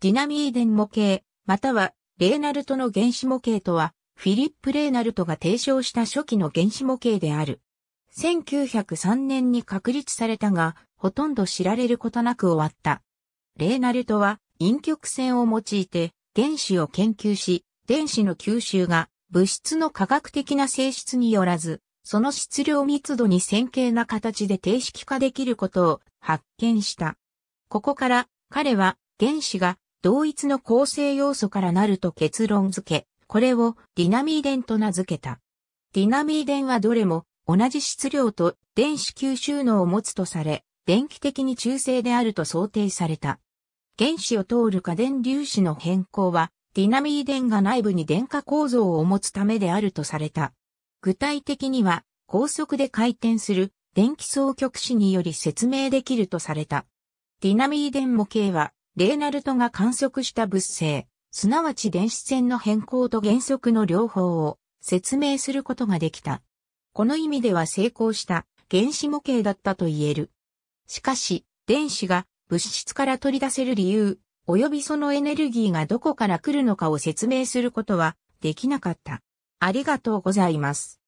ディナミーデン模型、またはレーナルトの原子模型とは、フィリップ・レーナルトが提唱した初期の原子模型である。1903年に確立されたが、ほとんど知られることなく終わった。レーナルトは陰極線を用いて原子を研究し、電子の吸収が物質の科学的な性質によらず、その質量密度に線形な形で定式化できることを発見した。ここから彼は原子が同一の構成要素からなると結論付け、これをディナミー電と名付けた。ディナミー電はどれも同じ質量と電子吸収能を持つとされ、電気的に中性であると想定された。原子を通る過電粒子の変更は、ディナミー電が内部に電化構造を持つためであるとされた。具体的には、高速で回転する電気双極子により説明できるとされた。ディナミー電模型はレーナルトが観測した物性、すなわち電子線の変更と原則の両方を説明することができた。この意味では成功した原子模型だったと言える。しかし、電子が物質から取り出せる理由、及びそのエネルギーがどこから来るのかを説明することはできなかった。ありがとうございます。